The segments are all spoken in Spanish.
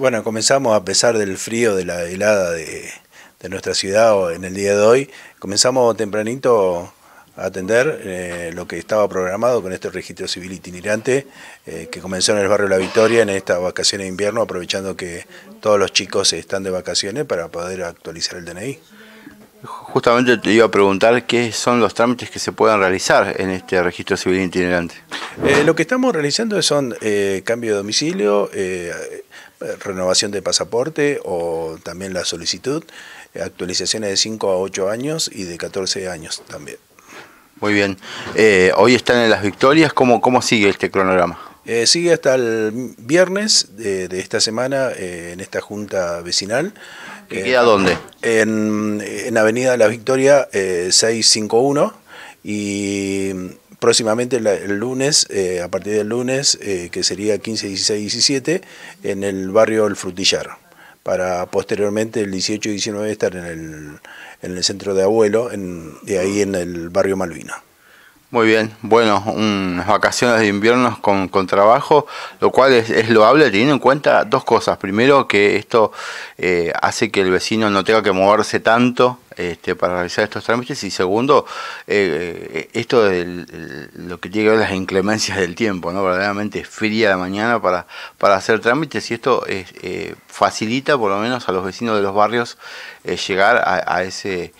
Bueno, comenzamos a pesar del frío, de la helada de, nuestra ciudad en el día de hoy, comenzamos tempranito a atender eh, lo que estaba programado con este registro civil itinerante eh, que comenzó en el barrio La Victoria en esta vacaciones de invierno, aprovechando que todos los chicos están de vacaciones para poder actualizar el DNI. Justamente te iba a preguntar qué son los trámites que se puedan realizar en este registro civil itinerante. Eh, lo que estamos realizando son eh, cambio de domicilio, eh, renovación de pasaporte o también la solicitud, actualizaciones de 5 a 8 años y de 14 años también. Muy bien. hoy están en las victorias. ¿Cómo, cómo sigue este cronograma? Eh, sigue hasta el viernes de, esta semana eh, en esta junta vecinal. ¿Y queda dónde? En, en, Avenida La Victoria 651 eh, y próximamente el lunes, a partir del lunes, que sería 15, 16, 17, en el barrio El Frutillar para posteriormente el 18 y 19 estar en el, en el centro de abuelo, de ahí en el barrio Malvina. Muy bien, bueno, unas vacaciones de invierno con, trabajo, lo cual es, es, loable teniendo en cuenta dos cosas. Primero, que esto eh, hace que el vecino no tenga que moverse tanto este, para realizar estos trámites. Y segundo, eh, eh, esto de lo que tiene que ver las inclemencias del tiempo, ¿no? Verdaderamente fría de mañana para, para hacer trámites y esto facilita por lo menos a los vecinos de los barrios llegar a, a ese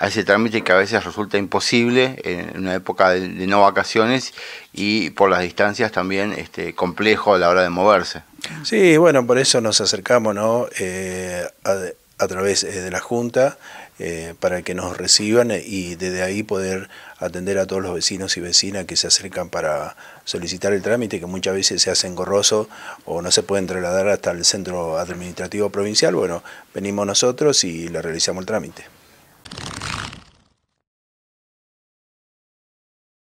a ese trámite que a veces resulta imposible en una época de, no vacaciones y por las distancias también este, complejo a la hora de moverse. Sí, bueno, por eso nos acercamos ¿no? Eh, a, través eh, de la Junta eh, para que nos reciban y desde ahí poder atender a todos los vecinos y vecinas que se acercan para solicitar el trámite, que muchas veces se hace engorroso o no se puede trasladar hasta el centro administrativo provincial. Bueno, venimos nosotros y le realizamos el trámite.